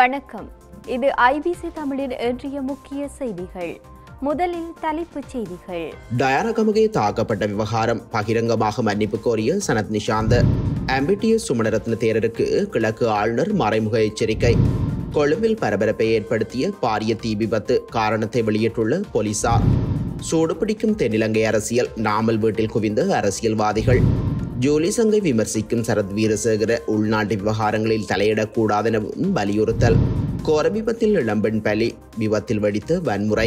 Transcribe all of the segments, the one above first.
வணக்கம் இது ஐபிசி தமிழின் இன்றைய முக்கிய செய்திகள் முதலில் தலைப்புச் செய்திகள் டயானகமகே தாக்கப்பட்ட விவகாரம் பகிரங்கமாக மன்னிப்பு கோரிய சனத் நிஷாந்த ஆம்பிடியஸ் சுமணரத்ன தேரருக்கு கிழக்கு ஆளுநர் மறைமுக எச்சரிக்கை கொழும்பில் பரபரப்பை ஏற்படுத்திய பாரிய தீ விபத்து காரணத்தை வெளியிட்டுள்ள போலீசார் சூடுபிடிக்கும் தென்னிலங்கை அரசியல் நாமல் வீட்டில் குவிந்த அரசியல்வாதிகள் ஜோலி சங்கை விமர்சிக்கும் சரத் வீரசேகர உள்நாட்டு விவகாரங்களில் தலையிடக்கூடாதெனவும் வலியுறுத்தல் கோர விபத்தில் இளம்பெண் பலி விபத்தில் வெடித்து வன்முறை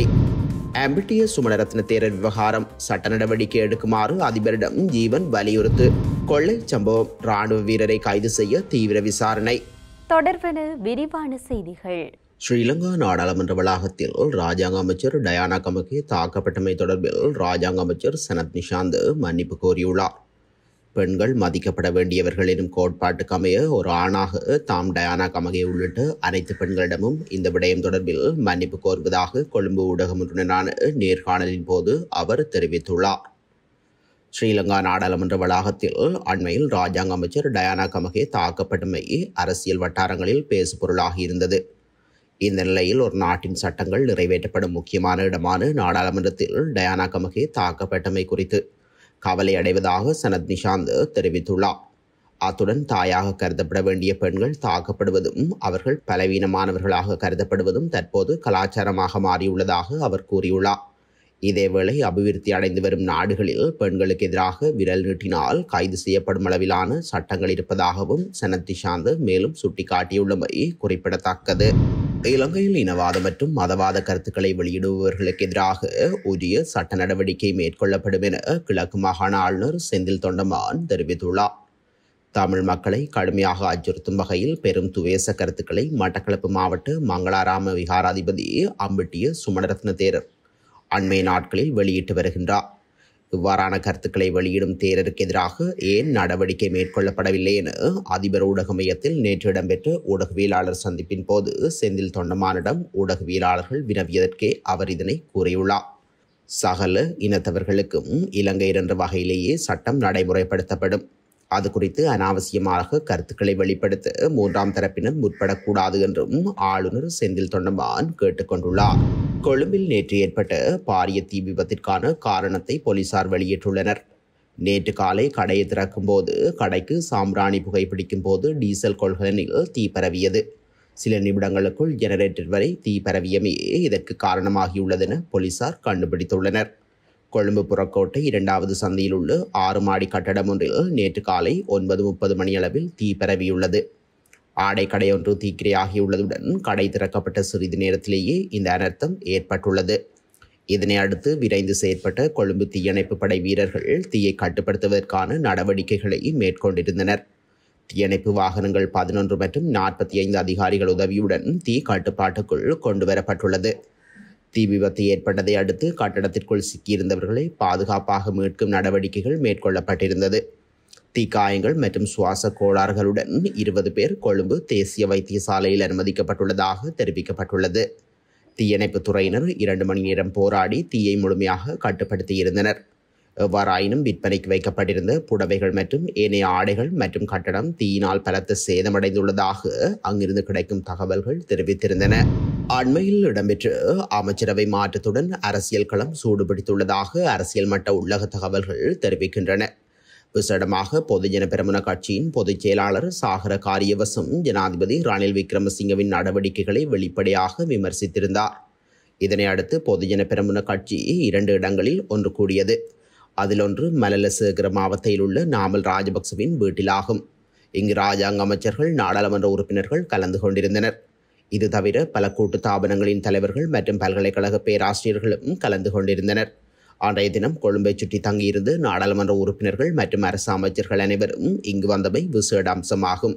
ஆம்பிட்டிய சுமணரத்ன தேரர் விவகாரம் சட்ட நடவடிக்கை எடுக்குமாறு அதிபரிடம் ஜீவன் வலியுறுத்து கொள்ளை சம்பவம் ராணுவ வீரரை கைது செய்ய தீவிர விசாரணை தொடர்பான விரிவான செய்திகள் ஸ்ரீலங்கா நாடாளுமன்ற வளாகத்தில் ராஜாங்க அமைச்சர் டயானா கமகே தாக்கப்பட்டமை தொடர்பில் ராஜாங்க அமைச்சர் சனத் நிஷாந்த் மன்னிப்பு கோரியுள்ளார் பெண்கள் மதிக்கப்பட வேண்டியவர்கள் எனும் கோட்பாட்டுக்கு அமைய ஒரு ஆணாக தாம் டயானா கமகே உள்ளிட்ட அனைத்து பெண்களிடமும் இந்த விடயம் தொடர்பில் மன்னிப்பு கோருவதாக கொழும்பு ஊடகம் நேர்காணலின் போது அவர் தெரிவித்துள்ளார் ஸ்ரீலங்கா நாடாளுமன்ற வளாகத்தில் அண்மையில் ராஜாங்க அமைச்சர் டயானா கமகே தாக்கப்பட்டமை அரசியல் வட்டாரங்களில் பேசுபொருளாக இருந்தது இந்த நிலையில் ஒரு நாட்டின் சட்டங்கள் நிறைவேற்றப்படும் முக்கியமான இடமான நாடாளுமன்றத்தில் டயானா கமகே தாக்கப்பட்டமை குறித்து கவலை அடைவதாக சனத் நிஷாந்த் தெரிவித்துள்ளார் அத்துடன் தாயாக கருதப்பட வேண்டிய பெண்கள் தாக்கப்படுவதும் அவர்கள் பலவீனமானவர்களாக கருதப்படுவதும் தற்போது கலாச்சாரமாக மாறியுள்ளதாக அவர் கூறியுள்ளார் இதேவேளை அபிவிருத்தி அடைந்து வரும் நாடுகளில் பெண்களுக்கு எதிராக விரல் நீட்டினால் கைது செய்யப்படும் அளவிலான சட்டங்கள் இருப்பதாகவும் சனத் நிஷாந்த் மேலும் சுட்டிக்காட்டியுள்ளமை குறிப்பிடத்தக்கது இலங்கையில் இனவாத மற்றும் மதவாத கருத்துக்களை வெளியிடுபவர்களுக்கு எதிராக உரிய சட்ட நடவடிக்கை மேற்கொள்ளப்படும் என கிழக்கு மாகாண ஆளுநர் செந்தில் தொண்டமான் தெரிவித்துள்ளார் தமிழ் மக்களை கடுமையாக அச்சுறுத்தும் வகையில் பெரும் துவேச கருத்துக்களை மட்டக்களப்பு மாவட்ட மங்களாராம விகாராதிபதி அம்பிட்டிய சுமணரத்ன தேரர் அண்மைய நாட்களில் வெளியிட்டு வருகின்றார் இவ்வாறான கருத்துக்களை வெளியிடும் தேரருக்கு எதிராக ஏன் நடவடிக்கை மேற்கொள்ளப்படவில்லை என அதிபர் ஊடக மையத்தில் நேற்று இடம்பெற்ற ஊடகவியலாளர் சந்திப்பின் போது செந்தில் தொண்டமானிடம் ஊடகவியலாளர்கள் வினவியதற்கே அவர் இதனை கூறியுள்ளார் சகல இனத்தவர்களுக்கும் இலங்கை என்ற வகையிலேயே சட்டம் நடைமுறைப்படுத்தப்படும் அது குறித்து அனாவசியமாக கருத்துக்களை வெளிப்படுத்த மூன்றாம் தரப்பினர் முற்படக்கூடாது என்றும் ஆளுநர் செந்தில் தொண்டமான் கேட்டுக்கொண்டுள்ளார் கொழும்பில் நேற்று ஏற்பட்ட பாரிய தீ விபத்திற்கான காரணத்தை போலீசார் வெளியிட்டுள்ளனர் நேற்று காலை கடையை திறக்கும் போது கடைக்கு சாம்பிராணி புகைப்பிடிக்கும் போது டீசல் கொள்கலனில் தீ பரவியது சில நிமிடங்களுக்குள் ஜெனரேட்டர் வரை தீ பரவியமே இதற்கு காரணமாகியுள்ளதென போலீசார் கண்டுபிடித்துள்ளனர் கொழும்பு புறக்கோட்டை இரண்டாவது சந்தையில் உள்ள ஆறு மாடி கட்டடம் ஒன்றில் நேற்று காலை ஒன்பது முப்பது மணியளவில் தீ பரவியுள்ளது ஆடை கடையொன்று தீக்கிரையாகியுள்ளதுடன் கடை திறக்கப்பட்ட சிறிது நேரத்திலேயே இந்த அனர்த்தம் ஏற்பட்டுள்ளது இதனை அடுத்து விரைந்து செயற்பட்ட கொழும்பு தீயணைப்பு படை வீரர்கள் தீயை கட்டுப்படுத்துவதற்கான நடவடிக்கைகளை மேற்கொண்டிருந்தனர் தீயணைப்பு வாகனங்கள் பதினொன்று மற்றும் நாற்பத்தி ஐந்து அதிகாரிகள் உதவியுடன் தீ கட்டுப்பாட்டுக்குள் கொண்டுவரப்பட்டுள்ளது தீ விபத்து ஏற்பட்டதை அடுத்து கட்டடத்திற்குள் சிக்கியிருந்தவர்களை பாதுகாப்பாக மீட்கும் நடவடிக்கைகள் மேற்கொள்ளப்பட்டிருந்தது தீக்காயங்கள் மற்றும் சுவாச கோளாறுகளுடன் இருபது பேர் கொழும்பு தேசிய வைத்தியசாலையில் அனுமதிக்கப்பட்டுள்ளதாக தெரிவிக்கப்பட்டுள்ளது தீயணைப்புத் துறையினர் இரண்டு மணி நேரம் போராடி தீயை முழுமையாக கட்டுப்படுத்தியிருந்தனர் எவ்வாறாயினும் விற்பனைக்கு வைக்கப்பட்டிருந்த புடவைகள் மற்றும் ஏனைய ஆடைகள் மற்றும் கட்டடம் தீயினால் பலத்த சேதமடைந்துள்ளதாக அங்கிருந்து கிடைக்கும் தகவல்கள் தெரிவித்திருந்தன அண்மையில் இடம்பெற்று அமைச்சரவை மாற்றத்துடன் அரசியல் களம் சூடுபிடித்துள்ளதாக அரசியல் மட்ட உள்ளக தகவல்கள் தெரிவிக்கின்றன விசடமாக பொதுஜன பெருமன கட்சியின் பொதுச் செயலாளர் சாகர காரியவசம் ஜனாதிபதி ரணில் விக்ரமசிங்கவின் நடவடிக்கைகளை வெளிப்படையாக விமர்சித்திருந்தார் இதனை அடுத்து பொதுஜன பெருமன கட்சி இரண்டு இடங்களில் ஒன்று கூடியது ஒன்று மலலசேகர மாவட்டத்தில் உள்ள நாமல் ராஜபக்சவின் வீட்டிலாகும் இங்கு ராஜாங்க அமைச்சர்கள் நாடாளுமன்ற உறுப்பினர்கள் கலந்து கொண்டிருந்தனர் இது தவிர பல கூட்டு தாபனங்களின் தலைவர்கள் மற்றும் பல்கலைக்கழக பேராசிரியர்களும் கலந்து கொண்டிருந்தனர் அன்றைய தினம் கொழும்பை சுற்றி தங்கியிருந்து நாடாளுமன்ற உறுப்பினர்கள் மற்றும் அரசு அமைச்சர்கள் அனைவரும் இங்கு வந்தமை விசேட அம்சமாகும்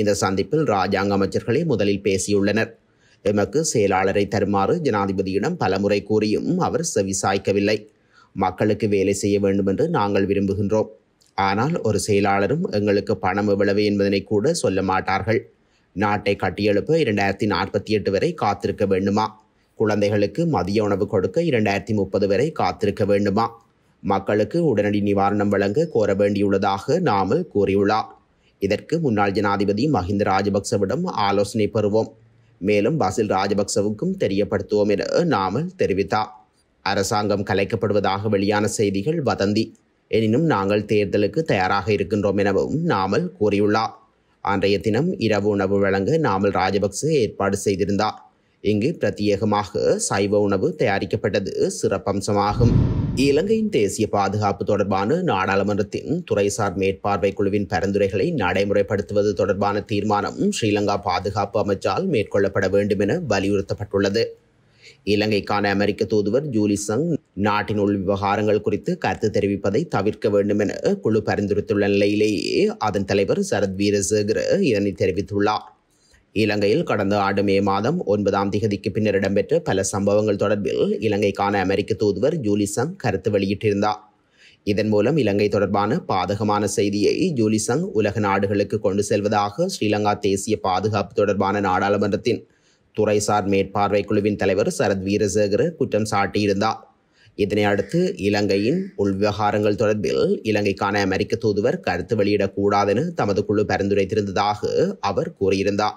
இந்த சந்திப்பில் ராஜாங்க அமைச்சர்களே முதலில் பேசியுள்ளனர் எமக்கு செயலாளரை தருமாறு ஜனாதிபதியிடம் பலமுறை கூறியும் அவர் செவி சாய்க்கவில்லை மக்களுக்கு வேலை செய்ய வேண்டும் என்று நாங்கள் விரும்புகின்றோம் ஆனால் ஒரு செயலாளரும் எங்களுக்கு பணம் எவ்வளவு என்பதனை கூட சொல்ல மாட்டார்கள் நாட்டை கட்டியெழுப்ப இரண்டாயிரத்தி நாற்பத்தி எட்டு வரை காத்திருக்க வேண்டுமா குழந்தைகளுக்கு மதிய உணவு கொடுக்க இரண்டாயிரத்தி முப்பது வரை காத்திருக்க வேண்டுமா மக்களுக்கு உடனடி நிவாரணம் வழங்க கோர வேண்டியுள்ளதாக நாம் கூறியுள்ளார் இதற்கு முன்னாள் ஜனாதிபதி மஹிந்த ராஜபக்சவிடம் ஆலோசனை பெறுவோம் மேலும் பசில் ராஜபக்சவுக்கும் தெரியப்படுத்துவோம் என நாமல் தெரிவித்தார் அரசாங்கம் கலைக்கப்படுவதாக வெளியான செய்திகள் வதந்தி எனினும் நாங்கள் தேர்தலுக்கு தயாராக இருக்கின்றோம் எனவும் நாமல் கூறியுள்ளார் அன்றைய தினம் இரவு உணவு வழங்க நாமல் ராஜபக்சே ஏற்பாடு செய்திருந்தார் இங்கு பிரத்யேகமாக சைவ உணவு தயாரிக்கப்பட்டது சிறப்பம்சமாகும் இலங்கையின் தேசிய பாதுகாப்பு தொடர்பான நாடாளுமன்றத்தின் துறைசார் மேற்பார்வை குழுவின் பரிந்துரைகளை நடைமுறைப்படுத்துவது தொடர்பான தீர்மானம் ஸ்ரீலங்கா பாதுகாப்பு அமைச்சால் மேற்கொள்ளப்பட வேண்டும் என வலியுறுத்தப்பட்டுள்ளது இலங்கைக்கான அமெரிக்க தூதுவர் ஜூலி சங் நாட்டின் உள் விவகாரங்கள் குறித்து கருத்து தெரிவிப்பதை தவிர்க்க வேண்டும் என குழு பரிந்துரைத்துள்ள நிலையிலேயே அதன் தலைவர் சரத் வீரசேகர இதனை தெரிவித்துள்ளார் இலங்கையில் கடந்த ஆண்டு மே மாதம் ஒன்பதாம் திகதிக்கு பின்னர் இடம்பெற்ற பல சம்பவங்கள் தொடர்பில் இலங்கைக்கான அமெரிக்க தூதுவர் ஜூலி சங் கருத்து வெளியிட்டிருந்தார் இதன் மூலம் இலங்கை தொடர்பான பாதகமான செய்தியை ஜூலி சங் உலக நாடுகளுக்கு கொண்டு செல்வதாக ஸ்ரீலங்கா தேசிய பாதுகாப்பு தொடர்பான நாடாளுமன்றத்தின் துறைசார் மேற்பார்வை குழுவின் தலைவர் சரத் வீரசேகர குற்றம் சாட்டியிருந்தார் இதனை அடுத்து இலங்கையின் உள்விவகாரங்கள் தொடர்பில் இலங்கைக்கான அமெரிக்க தூதுவர் கருத்து வெளியிடக்கூடாதென தமது குழு பரிந்துரைத்திருந்ததாக அவர் கூறியிருந்தார்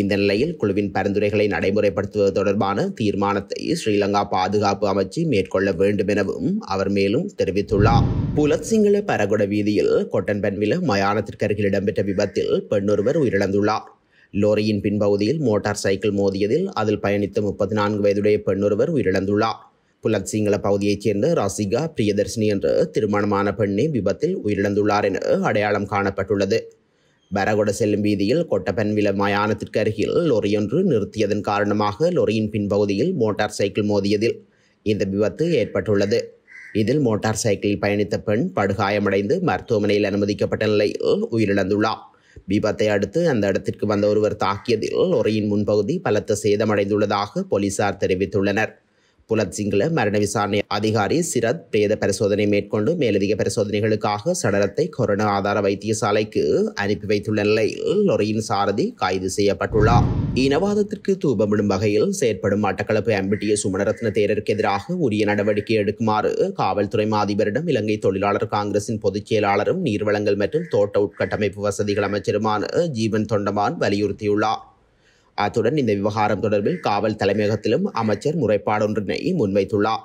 இந்த நிலையில் குழுவின் பரிந்துரைகளை நடைமுறைப்படுத்துவது தொடர்பான தீர்மானத்தை ஸ்ரீலங்கா பாதுகாப்பு அமைச்சு மேற்கொள்ள வேண்டும் எனவும் அவர் மேலும் தெரிவித்துள்ளார் புலத் சிங்கள பரகுட வீதியில் கொட்டன்பன்வில மயானத்திற்கு அருகில் இடம்பெற்ற விபத்தில் பெண்ணொருவர் உயிரிழந்துள்ளார் லோரியின் பின்பகுதியில் மோட்டார் சைக்கிள் மோதியதில் அதில் பயணித்த முப்பத்தி நான்கு வயதுடைய பெண்ணொருவர் உயிரிழந்துள்ளார் புலத் சிங்கள பகுதியைச் சேர்ந்த ராசிகா பிரியதர்ஷினி என்ற திருமணமான பெண்ணே விபத்தில் உயிரிழந்துள்ளார் என அடையாளம் காணப்பட்டுள்ளது பரகொட செல்லும் வீதியில் கொட்டப்பன்வில மயானத்திற்கு அருகில் லொரியொன்று நிறுத்தியதன் காரணமாக லொரியின் பின்பகுதியில் மோட்டார் சைக்கிள் மோதியதில் இந்த விபத்து ஏற்பட்டுள்ளது இதில் மோட்டார் சைக்கிளில் பயணித்த பெண் படுகாயமடைந்து மருத்துவமனையில் அனுமதிக்கப்பட்ட நிலையில் உயிரிழந்துள்ளார் விபத்தை அடுத்து அந்த இடத்திற்கு வந்த ஒருவர் தாக்கியதில் உரையின் முன்பகுதி பலத்த சேதமடைந்துள்ளதாக போலீசார் தெரிவித்துள்ளனர் புலத் சிங்கள மரண விசாரணை அதிகாரி சிரத் பிரேத பரிசோதனை மேற்கொண்டு மேலதிக பரிசோதனைகளுக்காக சடலத்தை கொரோனா ஆதார வைத்தியசாலைக்கு அனுப்பி வைத்துள்ள நிலையில் லொரியின் சாரதி கைது செய்யப்பட்டுள்ளார் இனவாதத்திற்கு தூபமிடும் வகையில் செயற்படும் மட்டக்களப்பு எம்பிடிய சுமணரத்ன தேரருக்கு எதிராக உரிய நடவடிக்கை எடுக்குமாறு காவல்துறை மாதிபரிடம் இலங்கை தொழிலாளர் காங்கிரசின் பொதுச் செயலாளரும் நீர்வளங்கள் மற்றும் தோட்ட உட்கட்டமைப்பு வசதிகள் அமைச்சருமான ஜீவன் தொண்டமான் வலியுறுத்தியுள்ளார் அத்துடன் இந்த விவகாரம் தொடர்பில் காவல் தலைமையகத்திலும் அமைச்சர் முறைப்பாடொன்றினை முன்வைத்துள்ளார்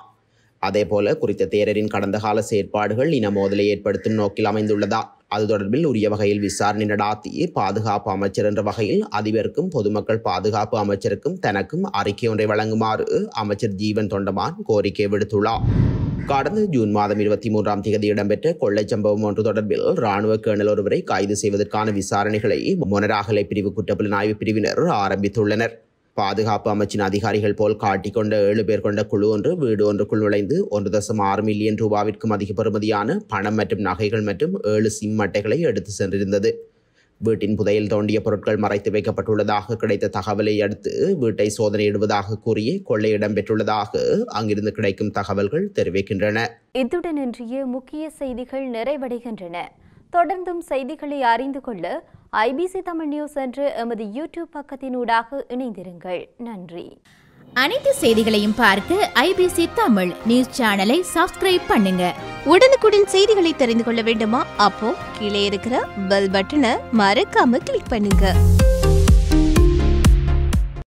அதேபோல குறித்த தேரரின் கடந்த கால செயற்பாடுகள் இன மோதலை ஏற்படுத்தும் நோக்கில் அமைந்துள்ளதா அது தொடர்பில் உரிய வகையில் விசாரணை நடாத்திய பாதுகாப்பு அமைச்சர் என்ற வகையில் அதிபருக்கும் பொதுமக்கள் பாதுகாப்பு அமைச்சருக்கும் தனக்கும் அறிக்கை ஒன்றை வழங்குமாறு அமைச்சர் ஜீவன் தொண்டமான் கோரிக்கை விடுத்துள்ளார் கடந்த ஜூன் மாதம் இருபத்தி மூன்றாம் தேதி இடம்பெற்ற கொள்ளை சம்பவம் ஒன்று தொடர்பில் ராணுவ கேர்னல் ஒருவரை கைது செய்வதற்கான விசாரணைகளை மொனராகலை பிரிவு குற்றப்புலனாய்வு பிரிவினர் ஆரம்பித்துள்ளனர் பாதுகாப்பு அமைச்சின் அதிகாரிகள் போல் காட்டிக்கொண்ட ஏழு பேர் கொண்ட குழு ஒன்று வீடு ஒன்றுக்குள் நுழைந்து ஒன்று தசம் ஆறு மில்லியன் ரூபாவிற்கும் அதிக பெறுமதியான பணம் மற்றும் நகைகள் மற்றும் ஏழு சிம் அட்டைகளை எடுத்து சென்றிருந்தது வீட்டின் புதையில் தோண்டிய பொருட்கள் மறைத்து வைக்கப்பட்டுள்ளதாக கிடைத்த தகவலை அடுத்து வீட்டை சோதனையிடுவதாக கூறி கொள்ளை இடம்பெற்றுள்ளதாக அங்கிருந்து கிடைக்கும் தகவல்கள் தெரிவிக்கின்றன இத்துடன் இன்றைய முக்கிய செய்திகள் நிறைவடைகின்றன தொடர்ந்தும் செய்திகளை அறிந்து கொள்ள ஐபிசி தமிழ் நியூஸ் என்று எமது யூடியூப் பக்கத்தினூடாக இணைந்திருங்கள் நன்றி அனைத்து செய்திகளையும் பார்க்க ஐபிசி தமிழ் நியூஸ் சேனலை சப்ஸ்கிரைப் பண்ணுங்க உடனுக்குடன் செய்திகளை தெரிந்து கொள்ள வேண்டுமா அப்போ கீழே இருக்கிற பெல் பட்டனை மறக்காம கிளிக் பண்ணுங்க